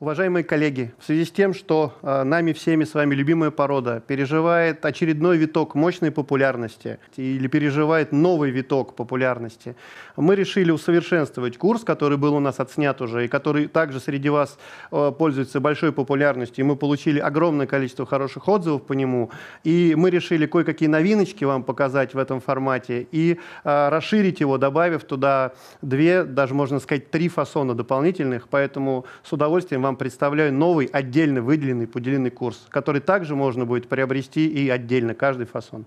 Уважаемые коллеги, в связи с тем, что э, нами всеми с вами любимая порода переживает очередной виток мощной популярности или переживает новый виток популярности, мы решили усовершенствовать курс, который был у нас отснят уже и который также среди вас э, пользуется большой популярностью. И мы получили огромное количество хороших отзывов по нему. И мы решили кое-какие новиночки вам показать в этом формате и э, расширить его, добавив туда две, даже можно сказать, три фасона дополнительных. Поэтому с удовольствием вам вам представляю новый, отдельно выделенный, поделенный курс, который также можно будет приобрести и отдельно, каждый фасон.